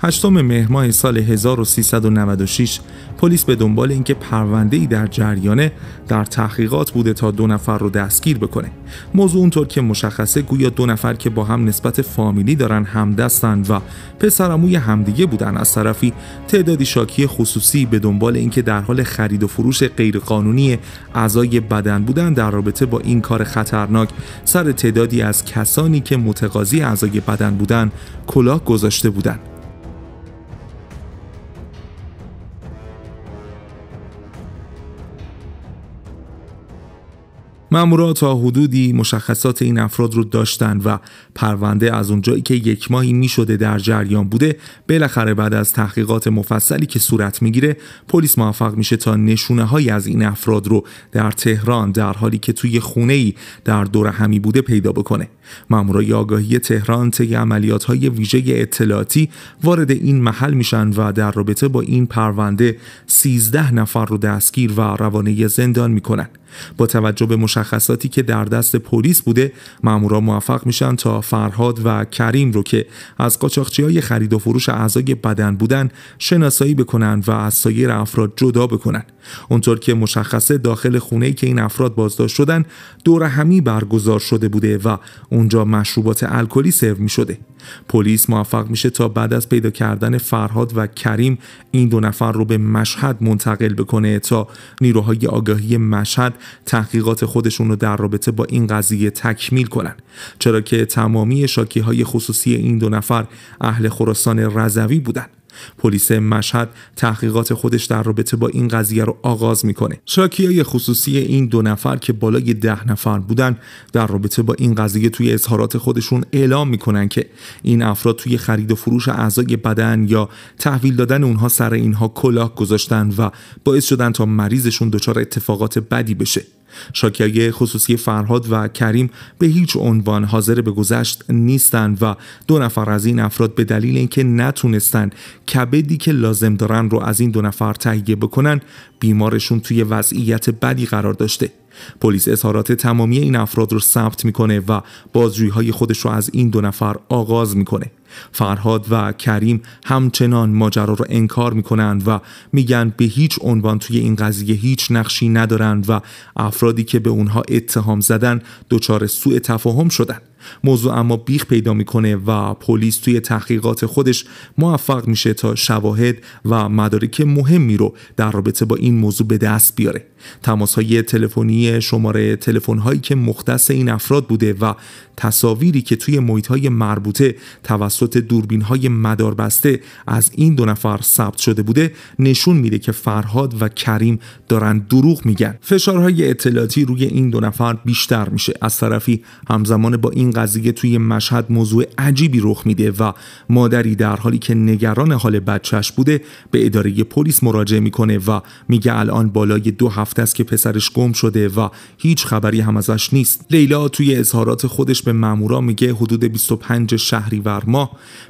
هشتم مهر ماه سال 1396 پلیس به دنبال اینکه پرونده ای در جریانه در تحقیقات بوده تا دو نفر رو دستگیر بکنه موضوع اونطور که مشخصه گویا دو نفر که با هم نسبت فامیلی دارن همدستن و پسرموی همدیگه بودن از طرفی تعدادی شاکی خصوصی به دنبال اینکه در حال خرید و فروش غیرقانونی اعضای بدن بودن در رابطه با این کار خطرناک سر تعدادی از کسانی که متقاضی اعضای بدن بودن کلاه گذاشته بودند مامورا تا حدودی مشخصات این افراد رو داشتن و پرونده از اونجایی که یک ماهی می شده در جریان بوده بالاخره بعد از تحقیقات مفصلی که صورت میگیره پلیس موفق میشه تا نشونه های از این افراد رو در تهران در حالی که توی خونه ای در دور همی بوده پیدا بکنه مامورای آگاهی تهران طی عملیات های ویژه اطلاعاتی وارد این محل میشن و در رابطه با این پرونده 13 نفر رو دستگیر و روانه زندان میکنن با توجه به مشخصاتی که در دست پلیس بوده مامورا موفق میشن تا فرهاد و کریم رو که از قاچاقچی های خرید و فروش اعضای بدن بودن شناسایی بکنن و از سایر افراد جدا بکنن اونطور که مشخصه داخل خونه که این افراد بازداشت شدن دور همی برگزار شده بوده و اونجا مشروبات الکلی سرو میشده پلیس موفق میشه تا بعد از پیدا کردن فرهاد و کریم این دو نفر رو به مشهد منتقل بکنه تا نیروهای آگاهی مشهد تحقیقات خودشون رو در رابطه با این قضیه تکمیل کنن چرا که تمامی شاکی های خصوصی این دو نفر اهل خراسان رضوی بودند پلیس مشهد تحقیقات خودش در رابطه با این قضیه رو آغاز میکنه شاکیای خصوصی این دو نفر که بالای ده نفر بودن در رابطه با این قضیه توی اظهارات خودشون اعلام میکنن که این افراد توی خرید و فروش اعضای بدن یا تحویل دادن اونها سر اینها کلاه گذاشتن و باعث شدن تا مریضشون دچار اتفاقات بدی بشه شاکیای خصوصی فرهاد و کریم به هیچ عنوان حاضر به گذشت نیستند و دو نفر از این افراد به دلیل اینکه نتونستن کبدی که لازم دارن رو از این دو نفر تهیه بکنن بیمارشون توی وضعیت بدی قرار داشته پلیس اظهارات تمامی این افراد رو ثبت میکنه و بازجویی های خودش رو از این دو نفر آغاز میکنه فرهاد و کریم همچنان ماجرا رو انکار میکنن و میگن به هیچ عنوان توی این قضیه هیچ نقشی ندارند و افرادی که به اونها اتهام زدن دچار سوء تفاهم شدن موضوع اما بیخ پیدا میکنه و پلیس توی تحقیقات خودش موفق میشه تا شواهد و مدارک مهمی رو در رابطه با این موضوع به دست بیاره تماس های تلفنی شماره تلفن هایی که مختص این افراد بوده و تصاویری که توی محیط های مربوطه توسط توسط دوربین های مداربسته از این دو نفر ثبت شده بوده نشون میده که فرهاد و کریم دارن دروغ میگن فشارهای اطلاعاتی روی این دو نفر بیشتر میشه از طرفی همزمان با این قضیه توی مشهد موضوع عجیبی رخ میده و مادری در حالی که نگران حال بچهش بوده به اداره پلیس مراجعه میکنه و میگه الان بالای دو هفته است که پسرش گم شده و هیچ خبری هم ازش نیست لیلا توی اظهارات خودش به مامورا میگه حدود 25 شهریور ماه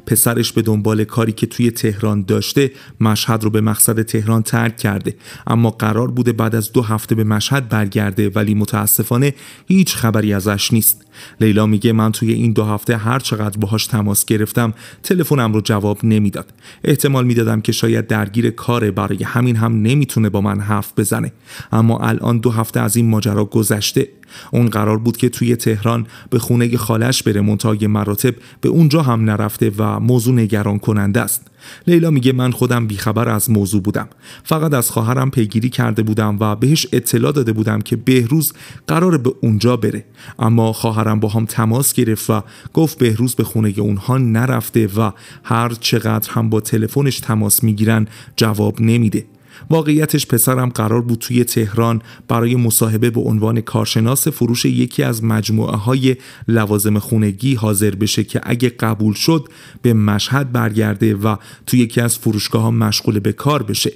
پسرش به دنبال کاری که توی تهران داشته مشهد رو به مقصد تهران ترک کرده اما قرار بوده بعد از دو هفته به مشهد برگرده ولی متاسفانه هیچ خبری ازش نیست لیلا میگه من توی این دو هفته هر چقدر باهاش تماس گرفتم تلفنم رو جواب نمیداد احتمال میدادم که شاید درگیر کاره برای همین هم نمیتونه با من حرف بزنه اما الان دو هفته از این ماجرا گذشته اون قرار بود که توی تهران به خونه خالش بره منتهای مراتب به اونجا هم نرفته و موضوع نگران کننده است لیلا میگه من خودم بیخبر از موضوع بودم فقط از خواهرم پیگیری کرده بودم و بهش اطلاع داده بودم که بهروز قرار به اونجا بره اما خواهرم با هم تماس گرفت و گفت بهروز به خونه اونها نرفته و هر چقدر هم با تلفنش تماس میگیرن جواب نمیده واقعیتش پسرم قرار بود توی تهران برای مصاحبه به عنوان کارشناس فروش یکی از مجموعه های لوازم خونگی حاضر بشه که اگه قبول شد به مشهد برگرده و توی یکی از فروشگاه ها مشغول به کار بشه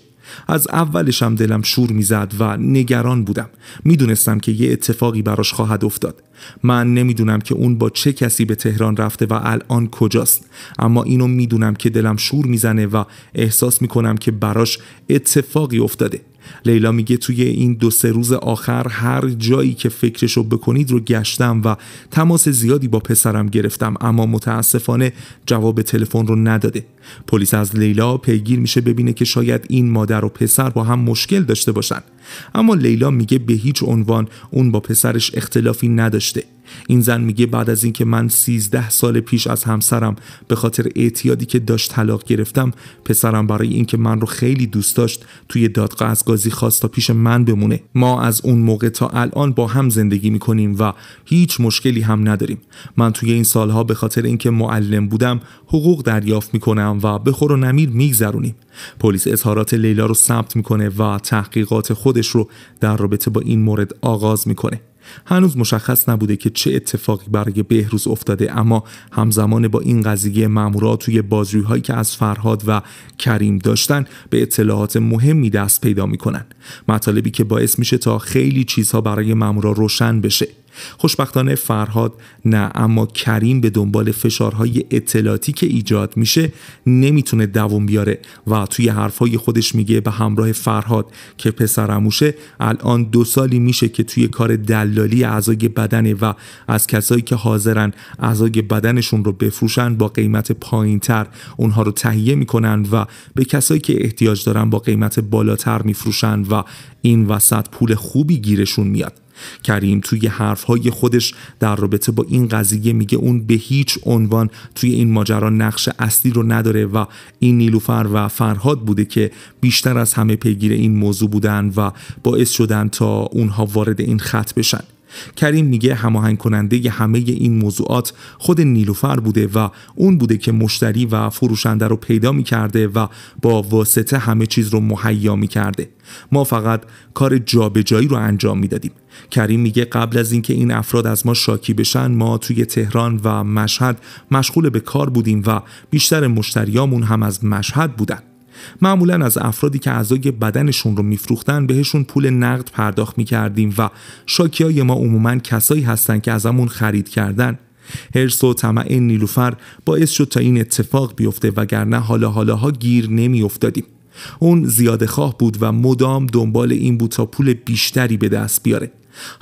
از اولشم دلم شور میزد و نگران بودم میدونستم که یه اتفاقی براش خواهد افتاد من نمیدونم که اون با چه کسی به تهران رفته و الان کجاست اما اینو میدونم که دلم شور میزنه و احساس میکنم که براش اتفاقی افتاده لیلا میگه توی این دو سه روز آخر هر جایی که فکرشو بکنید رو گشتم و تماس زیادی با پسرم گرفتم اما متاسفانه جواب تلفن رو نداده پلیس از لیلا پیگیر میشه ببینه که شاید این مادر و پسر با هم مشکل داشته باشن اما لیلا میگه به هیچ عنوان اون با پسرش اختلافی نداشته این زن میگه بعد از اینکه من 13 سال پیش از همسرم به خاطر اعتیادی که داشت طلاق گرفتم پسرم برای اینکه من رو خیلی دوست داشت توی دادگاه از گازی خواست تا پیش من بمونه ما از اون موقع تا الان با هم زندگی میکنیم و هیچ مشکلی هم نداریم من توی این سالها به خاطر اینکه معلم بودم حقوق دریافت میکنم و خور و نمیر میگذرونیم پلیس اظهارات لیلا رو ثبت میکنه و تحقیقات خودش رو در رابطه با این مورد آغاز میکنه هنوز مشخص نبوده که چه اتفاقی برای بهروز افتاده اما همزمان با این قضیه مامورا توی بازجویی که از فرهاد و کریم داشتن به اطلاعات مهمی دست پیدا میکنن مطالبی که باعث میشه تا خیلی چیزها برای مامورا روشن بشه خوشبختانه فرهاد نه اما کریم به دنبال فشارهای اطلاعاتی که ایجاد میشه نمیتونه دوم بیاره و توی حرفهای خودش میگه به همراه فرهاد که پسرموشه الان دو سالی میشه که توی کار دلالی اعضای بدنه و از کسایی که حاضرن اعضای بدنشون رو بفروشن با قیمت پایینتر اونها رو تهیه میکنن و به کسایی که احتیاج دارن با قیمت بالاتر میفروشن و این وسط پول خوبی گیرشون میاد کریم توی های خودش در رابطه با این قضیه میگه اون به هیچ عنوان توی این ماجرا نقش اصلی رو نداره و این نیلوفر و فرهاد بوده که بیشتر از همه پیگیر این موضوع بودن و باعث شدن تا اونها وارد این خط بشن کریم میگه هماهنگ کننده ی همه این موضوعات خود نیلوفر بوده و اون بوده که مشتری و فروشنده رو پیدا میکرده و با واسطه همه چیز رو مهیا میکرده ما فقط کار جابجایی رو انجام میدادیم کریم میگه قبل از اینکه این افراد از ما شاکی بشن ما توی تهران و مشهد مشغول به کار بودیم و بیشتر مشتریامون هم از مشهد بودن معمولا از افرادی که اعضای بدنشون رو میفروختن بهشون پول نقد پرداخت میکردیم و های ما عموما کسایی هستن که از همون خرید کردن هرس و طمع نیلوفر باعث شد تا این اتفاق بیفته وگرنه حالا حالاها گیر نمیافتادیم اون زیاده خواه بود و مدام دنبال این بود تا پول بیشتری به دست بیاره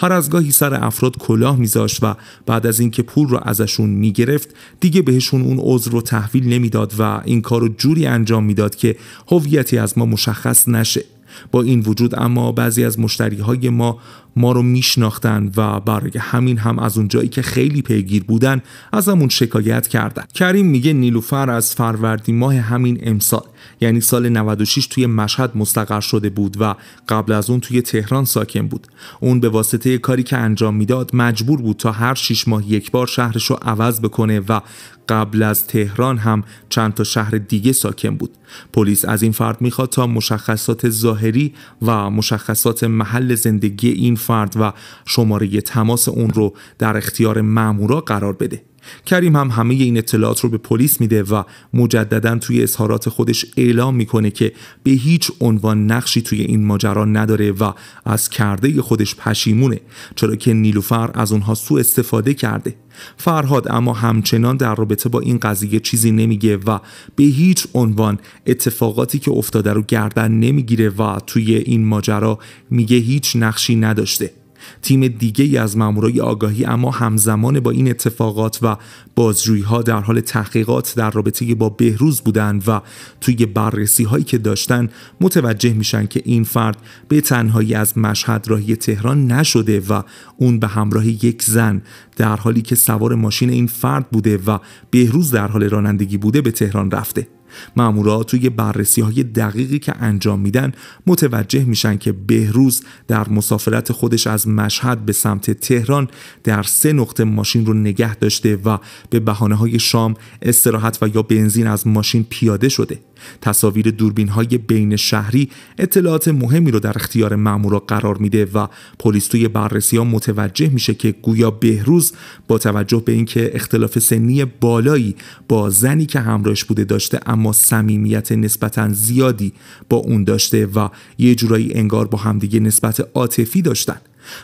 هر از گاهی سر افراد کلاه میذاشت و بعد از اینکه پول را ازشون میگرفت دیگه بهشون اون عذر رو تحویل نمیداد و این کار رو جوری انجام میداد که هویتی از ما مشخص نشه با این وجود اما بعضی از مشتری های ما ما رو میشناختن و برای همین هم از اون که خیلی پیگیر بودن از همون شکایت کردن کریم میگه نیلوفر از فروردین ماه همین امسال یعنی سال 96 توی مشهد مستقر شده بود و قبل از اون توی تهران ساکن بود اون به واسطه کاری که انجام میداد مجبور بود تا هر 6 ماه یک بار شهرش عوض بکنه و قبل از تهران هم چند تا شهر دیگه ساکن بود پلیس از این فرد میخواد تا مشخصات ظاهری و مشخصات محل زندگی این فرد و شماره تماس اون رو در اختیار مامورا قرار بده کریم هم همه این اطلاعات رو به پلیس میده و مجددا توی اظهارات خودش اعلام میکنه که به هیچ عنوان نقشی توی این ماجرا نداره و از کرده خودش پشیمونه چرا که نیلوفر از اونها سوء استفاده کرده فرهاد اما همچنان در رابطه با این قضیه چیزی نمیگه و به هیچ عنوان اتفاقاتی که افتاده رو گردن نمیگیره و توی این ماجرا میگه هیچ نقشی نداشته تیم دیگه ای از مامورای آگاهی اما همزمان با این اتفاقات و بازجویی ها در حال تحقیقات در رابطه با بهروز بودن و توی بررسی هایی که داشتن متوجه میشن که این فرد به تنهایی از مشهد راهی تهران نشده و اون به همراه یک زن در حالی که سوار ماشین این فرد بوده و بهروز در حال رانندگی بوده به تهران رفته مامورا توی بررسی های دقیقی که انجام میدن متوجه میشن که بهروز در مسافرت خودش از مشهد به سمت تهران در سه نقطه ماشین رو نگه داشته و به بحانه های شام استراحت و یا بنزین از ماشین پیاده شده تصاویر دوربین های بین شهری اطلاعات مهمی رو در اختیار مامورا قرار میده و پلیس توی بررسی ها متوجه میشه که گویا بهروز با توجه به اینکه اختلاف سنی بالایی با زنی که همراهش بوده داشته اما صمیمیت نسبتا زیادی با اون داشته و یه جورایی انگار با همدیگه نسبت عاطفی داشتن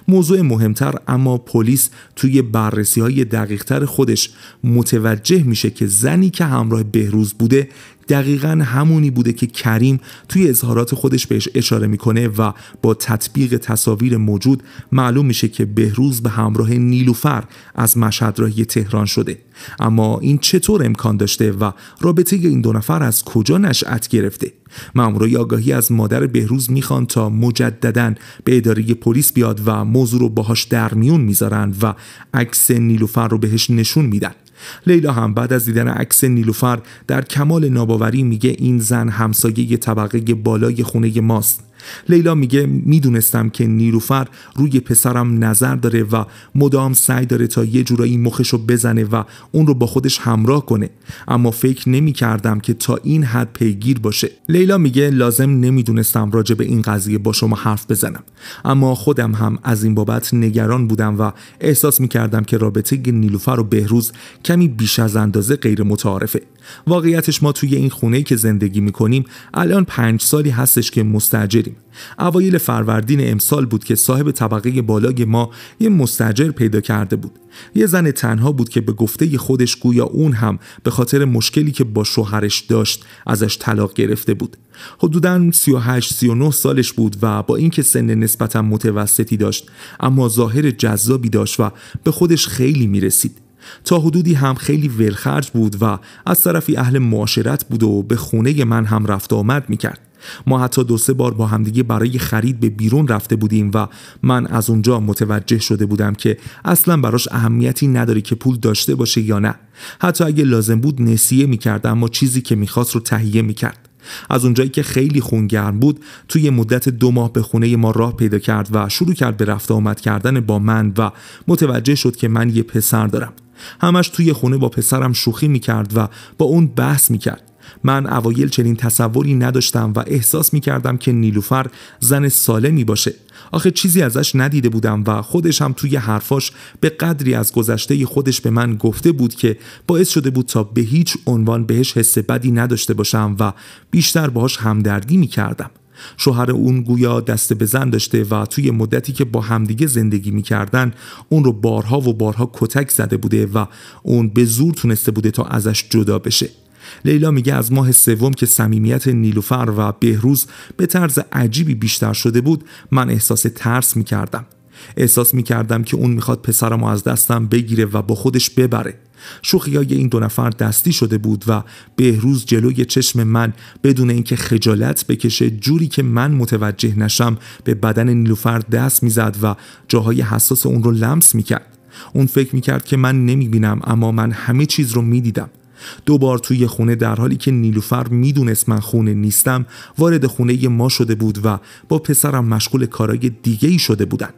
موضوع مهمتر اما پلیس توی بررسی های دقیقتر خودش متوجه میشه که زنی که همراه بهروز بوده دقیقا همونی بوده که کریم توی اظهارات خودش بهش اشاره میکنه و با تطبیق تصاویر موجود معلوم میشه که بهروز به همراه نیلوفر از مشهد راهی تهران شده اما این چطور امکان داشته و رابطه این دو نفر از کجا نشأت گرفته مامورای آگاهی از مادر بهروز میخوان تا مجددا به اداره پلیس بیاد و موضوع رو باهاش در میون میذارن و عکس نیلوفر رو بهش نشون میدن لیلا هم بعد از دیدن عکس نیلوفر در کمال ناباوری میگه این زن همسایه طبقه بالای خونه ماست لیلا میگه میدونستم که نیروفر روی پسرم نظر داره و مدام سعی داره تا یه جورایی مخش رو بزنه و اون رو با خودش همراه کنه اما فکر کردم که تا این حد پیگیر باشه لیلا میگه لازم نمیدونستم راجع به این قضیه با شما حرف بزنم اما خودم هم از این بابت نگران بودم و احساس میکردم که رابطه نیلوفر و بهروز کمی بیش از اندازه غیر متعارفه واقعیتش ما توی این خونه که زندگی میکنیم الان پنج سالی هستش که مستجریم اوایل فروردین امسال بود که صاحب طبقه بالای ما یه مستجر پیدا کرده بود یه زن تنها بود که به گفته خودش گویا اون هم به خاطر مشکلی که با شوهرش داشت ازش طلاق گرفته بود حدودا 38 39 سالش بود و با اینکه سن نسبتا متوسطی داشت اما ظاهر جذابی داشت و به خودش خیلی میرسید تا حدودی هم خیلی ولخرج بود و از طرفی اهل معاشرت بود و به خونه من هم رفت آمد میکرد ما حتی دو سه بار با همدیگه برای خرید به بیرون رفته بودیم و من از اونجا متوجه شده بودم که اصلا براش اهمیتی نداره که پول داشته باشه یا نه حتی اگه لازم بود نسیه میکرد اما چیزی که میخواست رو تهیه میکرد از اونجایی که خیلی خونگرم بود توی مدت دو ماه به خونه ما راه پیدا کرد و شروع کرد به رفت آمد کردن با من و متوجه شد که من یه پسر دارم همش توی خونه با پسرم شوخی میکرد و با اون بحث میکرد من اوایل چنین تصوری نداشتم و احساس می کردم که نیلوفر زن سالمی باشه آخه چیزی ازش ندیده بودم و خودش هم توی حرفاش به قدری از گذشته خودش به من گفته بود که باعث شده بود تا به هیچ عنوان بهش حس بدی نداشته باشم و بیشتر باهاش همدردی می کردم. شوهر اون گویا دست به زن داشته و توی مدتی که با همدیگه زندگی میکردن اون رو بارها و بارها کتک زده بوده و اون به زور تونسته بوده تا ازش جدا بشه لیلا میگه از ماه سوم که صمیمیت نیلوفر و بهروز به طرز عجیبی بیشتر شده بود من احساس ترس میکردم احساس میکردم که اون میخواد پسرم از دستم بگیره و با خودش ببره شوخی های این دو نفر دستی شده بود و بهروز جلوی چشم من بدون اینکه خجالت بکشه جوری که من متوجه نشم به بدن نیلوفر دست میزد و جاهای حساس اون رو لمس میکرد اون فکر میکرد که من نمیبینم اما من همه چیز رو میدیدم دو بار توی خونه در حالی که نیلوفر میدونست من خونه نیستم وارد خونه ما شده بود و با پسرم مشغول کارای دیگه ای شده بودن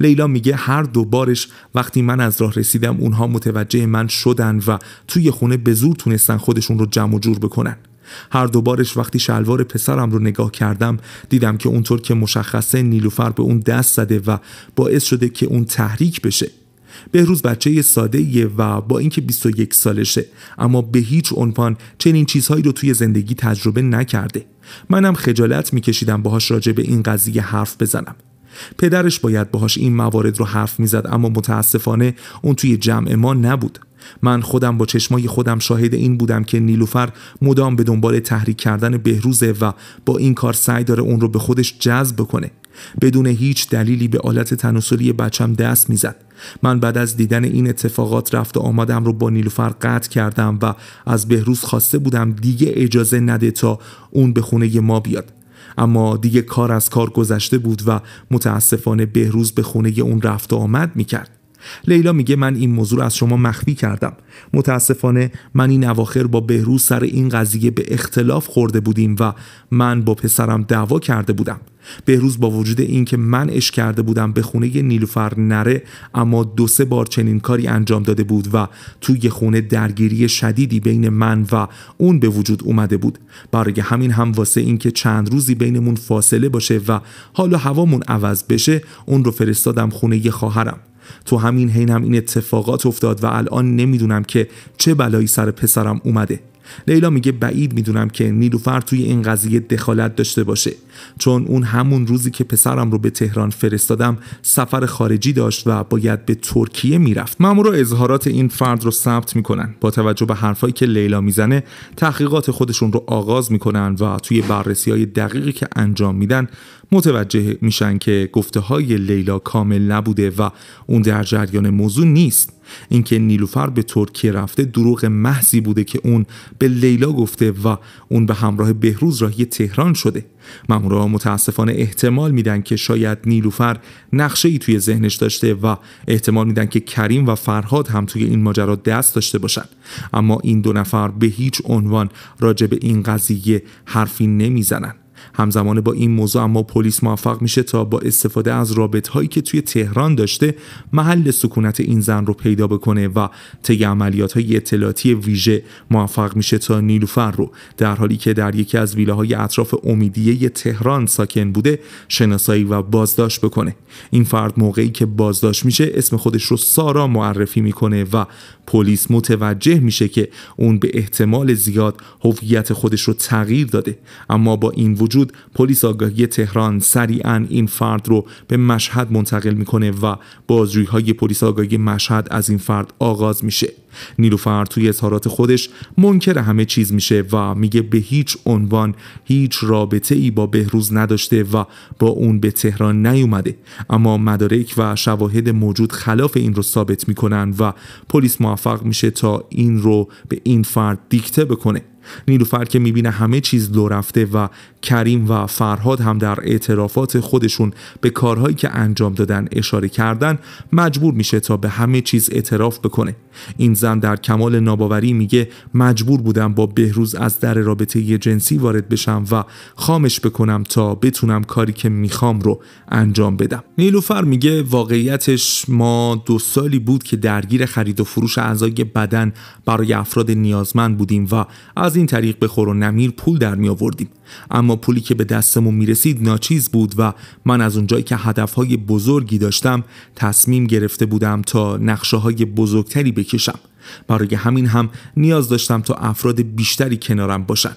لیلا میگه هر دو بارش وقتی من از راه رسیدم اونها متوجه من شدن و توی خونه به زور تونستن خودشون رو جمع و جور بکنن هر دوبارش وقتی شلوار پسرم رو نگاه کردم دیدم که اونطور که مشخصه نیلوفر به اون دست زده و باعث شده که اون تحریک بشه بهروز بچه ساده یه و با اینکه 21 سالشه اما به هیچ عنوان چنین چیزهایی رو توی زندگی تجربه نکرده منم خجالت میکشیدم باهاش راجع به این قضیه حرف بزنم پدرش باید باهاش این موارد رو حرف میزد اما متاسفانه اون توی جمع ما نبود من خودم با چشمای خودم شاهد این بودم که نیلوفر مدام به دنبال تحریک کردن بهروزه و با این کار سعی داره اون رو به خودش جذب کنه بدون هیچ دلیلی به آلت تناسلی بچم دست میزد من بعد از دیدن این اتفاقات رفت و آمدم رو با نیلوفر قطع کردم و از بهروز خواسته بودم دیگه اجازه نده تا اون به خونه ما بیاد اما دیگه کار از کار گذشته بود و متاسفانه بهروز به خونه اون رفت و آمد میکرد لیلا میگه من این موضوع رو از شما مخفی کردم متاسفانه من این اواخر با بهروز سر این قضیه به اختلاف خورده بودیم و من با پسرم دعوا کرده بودم بهروز با وجود اینکه من اش کرده بودم به خونه نیلوفر نره اما دو سه بار چنین کاری انجام داده بود و توی خونه درگیری شدیدی بین من و اون به وجود اومده بود برای همین هم واسه اینکه چند روزی بینمون فاصله باشه و حالا هوامون عوض بشه اون رو فرستادم خونه خواهرم تو همین حینم این اتفاقات افتاد و الان نمیدونم که چه بلایی سر پسرم اومده لیلا میگه بعید میدونم که نیلوفر توی این قضیه دخالت داشته باشه چون اون همون روزی که پسرم رو به تهران فرستادم سفر خارجی داشت و باید به ترکیه میرفت مامورا اظهارات این فرد رو ثبت میکنن با توجه به حرفایی که لیلا میزنه تحقیقات خودشون رو آغاز میکنن و توی بررسی های دقیقی که انجام میدن متوجه میشن که گفته های لیلا کامل نبوده و اون در جریان موضوع نیست اینکه نیلوفر به ترکیه رفته دروغ محضی بوده که اون به لیلا گفته و اون به همراه بهروز راهی تهران شده مامورا متاسفانه احتمال میدن که شاید نیلوفر نقشه ای توی ذهنش داشته و احتمال میدن که کریم و فرهاد هم توی این ماجرا دست داشته باشن اما این دو نفر به هیچ عنوان راجع به این قضیه حرفی نمیزنن همزمان با این موضوع اما پلیس موفق میشه تا با استفاده از رابط هایی که توی تهران داشته محل سکونت این زن رو پیدا بکنه و طی عملیات های اطلاعاتی ویژه موفق میشه تا نیلوفر رو در حالی که در یکی از ویلاهای اطراف امیدیه تهران ساکن بوده شناسایی و بازداشت بکنه این فرد موقعی که بازداشت میشه اسم خودش رو سارا معرفی میکنه و پلیس متوجه میشه که اون به احتمال زیاد هویت خودش رو تغییر داده اما با این وجود پلیس آگاهی تهران سریعا این فرد رو به مشهد منتقل میکنه و بازجویی های پلیس آگاهی مشهد از این فرد آغاز میشه نیلوفر توی اظهارات خودش منکر همه چیز میشه و میگه به هیچ عنوان هیچ رابطه ای با بهروز نداشته و با اون به تهران نیومده اما مدارک و شواهد موجود خلاف این رو ثابت میکنن و پلیس موفق میشه تا این رو به این فرد دیکته بکنه نیلوفر که میبینه همه چیز دو رفته و کریم و فرهاد هم در اعترافات خودشون به کارهایی که انجام دادن اشاره کردن مجبور میشه تا به همه چیز اعتراف بکنه این زن در کمال ناباوری میگه مجبور بودم با بهروز از در رابطه جنسی وارد بشم و خامش بکنم تا بتونم کاری که میخوام رو انجام بدم نیلوفر میگه واقعیتش ما دو سالی بود که درگیر خرید و فروش اعضای بدن برای افراد نیازمند بودیم و از این طریق به خور و نمیر پول در می آوردیم اما پولی که به دستمون می رسید ناچیز بود و من از اونجایی که هدفهای بزرگی داشتم تصمیم گرفته بودم تا نقشه های بزرگتری بکشم برای همین هم نیاز داشتم تا افراد بیشتری کنارم باشن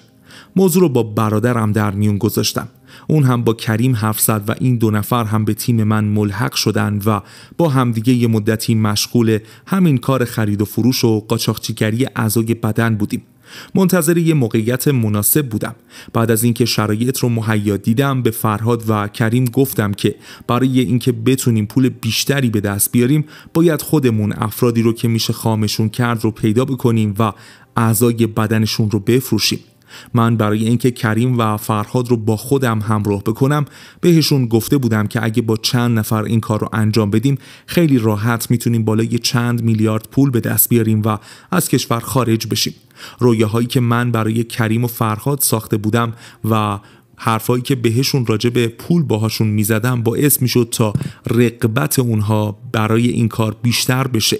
موضوع رو با برادرم در میون گذاشتم اون هم با کریم حرف و این دو نفر هم به تیم من ملحق شدن و با همدیگه یه مدتی مشغول همین کار خرید و فروش و قاچاقچیگری اعضای بدن بودیم منتظر یه موقعیت مناسب بودم بعد از اینکه شرایط رو مهیا دیدم به فرهاد و کریم گفتم که برای اینکه بتونیم پول بیشتری به دست بیاریم باید خودمون افرادی رو که میشه خامشون کرد رو پیدا بکنیم و اعضای بدنشون رو بفروشیم من برای اینکه کریم و فرهاد رو با خودم همراه بکنم بهشون گفته بودم که اگه با چند نفر این کار رو انجام بدیم خیلی راحت میتونیم بالای چند میلیارد پول به دست بیاریم و از کشور خارج بشیم رویاهایی که من برای کریم و فرهاد ساخته بودم و حرفایی که بهشون راجع به پول باهاشون میزدم باعث میشد تا رقبت اونها برای این کار بیشتر بشه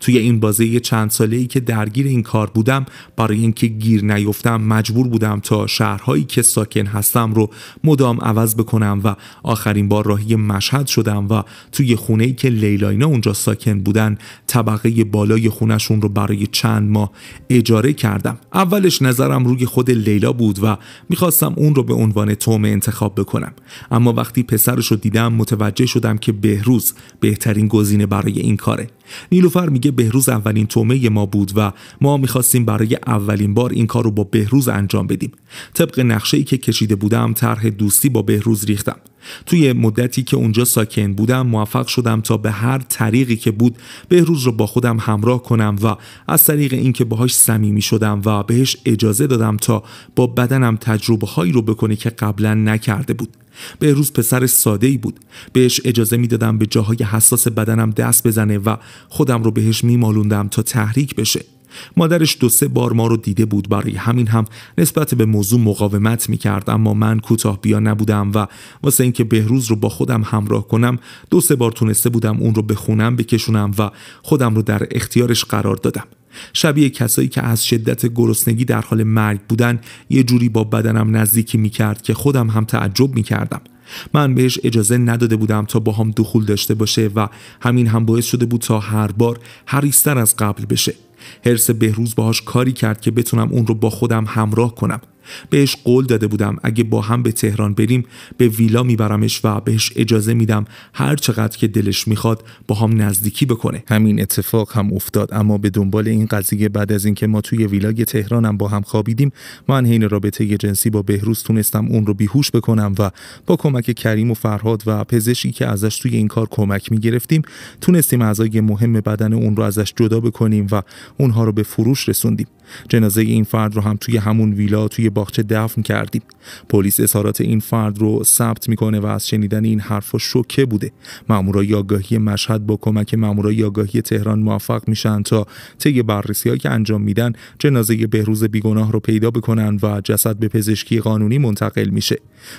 توی این بازه چند ساله ای که درگیر این کار بودم برای اینکه گیر نیفتم مجبور بودم تا شهرهایی که ساکن هستم رو مدام عوض بکنم و آخرین بار راهی مشهد شدم و توی خونه ای که لیلاینا اونجا ساکن بودن طبقه بالای خونشون رو برای چند ماه اجاره کردم اولش نظرم روی خود لیلا بود و میخواستم اون رو به عنوان توم انتخاب بکنم اما وقتی پسرش رو دیدم متوجه شدم که بهروز بهترین گزینه برای این کاره نیلوفر میگه بهروز اولین تومه ما بود و ما میخواستیم برای اولین بار این کار رو با بهروز انجام بدیم طبق نقشه ای که کشیده بودم طرح دوستی با بهروز ریختم توی مدتی که اونجا ساکن بودم موفق شدم تا به هر طریقی که بود بهروز رو با خودم همراه کنم و از طریق اینکه باهاش صمیمی شدم و بهش اجازه دادم تا با بدنم تجربه هایی رو بکنه که قبلا نکرده بود بهروز پسر ساده ای بود بهش اجازه میدادم به جاهای حساس بدنم دست بزنه و خودم رو بهش میمالوندم تا تحریک بشه مادرش دو سه بار ما رو دیده بود برای همین هم نسبت به موضوع مقاومت می کرد اما من کوتاه بیا نبودم و واسه اینکه بهروز رو با خودم همراه کنم دو سه بار تونسته بودم اون رو به خونم بکشونم و خودم رو در اختیارش قرار دادم شبیه کسایی که از شدت گرسنگی در حال مرگ بودن یه جوری با بدنم نزدیکی کرد که خودم هم تعجب کردم من بهش اجازه نداده بودم تا با هم دخول داشته باشه و همین هم باعث شده بود تا هر بار هریستر از قبل بشه حرس بهروز باهاش کاری کرد که بتونم اون رو با خودم همراه کنم بهش قول داده بودم اگه با هم به تهران بریم به ویلا میبرمش و بهش اجازه میدم هر چقدر که دلش میخواد با هم نزدیکی بکنه همین اتفاق هم افتاد اما به دنبال این قضیه بعد از اینکه ما توی ویلای تهرانم با هم خوابیدیم من حین رابطه جنسی با بهروز تونستم اون رو بیهوش بکنم و با کمک کریم و فرهاد و پزشکی که ازش توی این کار کمک میگرفتیم تونستیم اعضای مهم بدن اون رو ازش جدا بکنیم و اونها رو به فروش رسوندیم جنازه این فرد رو هم توی همون ویلا توی باغچه دفن کردیم پلیس اظهارات این فرد رو ثبت میکنه و از شنیدن این حرفها شوکه بوده مامورای آگاهی مشهد با کمک مامورای آگاهی تهران موفق میشن تا طی بررسیهایی که انجام میدن جنازه بهروز بیگناه رو پیدا بکنن و جسد به پزشکی قانونی منتقل میشه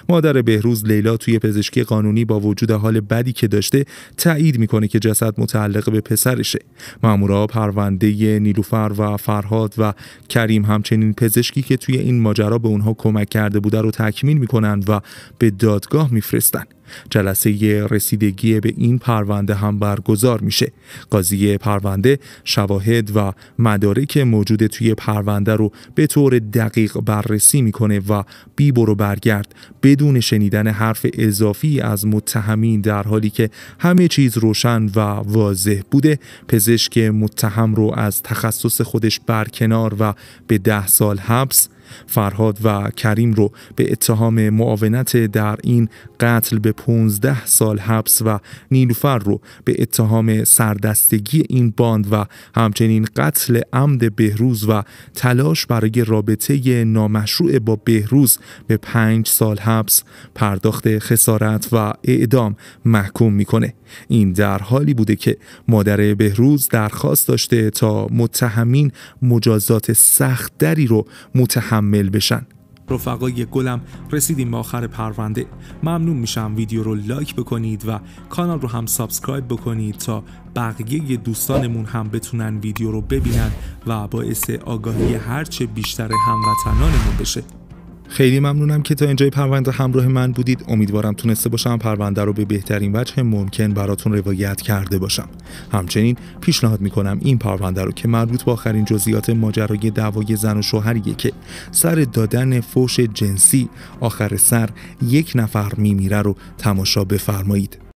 مادر بهروز لیلا توی پزشکی قانونی با وجود حال بدی که داشته تایید میکنه که جسد متعلق به پسرشه مامورا پرونده نیلوفر و فرهاد و کریم همچنین پزشکی که توی این ماجرا به اونها کمک کرده بوده رو تکمیل میکنن و به دادگاه میفرستن جلسه رسیدگی به این پرونده هم برگزار میشه قاضی پرونده شواهد و مدارک موجود توی پرونده رو به طور دقیق بررسی میکنه و بی برو برگرد بدون شنیدن حرف اضافی از متهمین در حالی که همه چیز روشن و واضح بوده پزشک متهم رو از تخصص خودش برکنار و به ده سال حبس فرهاد و کریم رو به اتهام معاونت در این قتل به 15 سال حبس و نیلوفر رو به اتهام سردستگی این باند و همچنین قتل عمد بهروز و تلاش برای رابطه نامشروع با بهروز به 5 سال حبس پرداخت خسارت و اعدام محکوم میکنه این در حالی بوده که مادر بهروز درخواست داشته تا متهمین مجازات دری رو متهم متحمل بشن رفقای گلم رسیدیم به آخر پرونده ممنون میشم ویدیو رو لایک بکنید و کانال رو هم سابسکرایب بکنید تا بقیه دوستانمون هم بتونن ویدیو رو ببینن و باعث آگاهی هرچه بیشتر هموطنانمون بشه خیلی ممنونم که تا اینجای پرونده همراه من بودید امیدوارم تونسته باشم پرونده رو به بهترین وجه ممکن براتون روایت کرده باشم همچنین پیشنهاد میکنم این پرونده رو که مربوط به آخرین جزئیات ماجرای دعوای زن و شوهریه که سر دادن فوش جنسی آخر سر یک نفر میمیره رو تماشا بفرمایید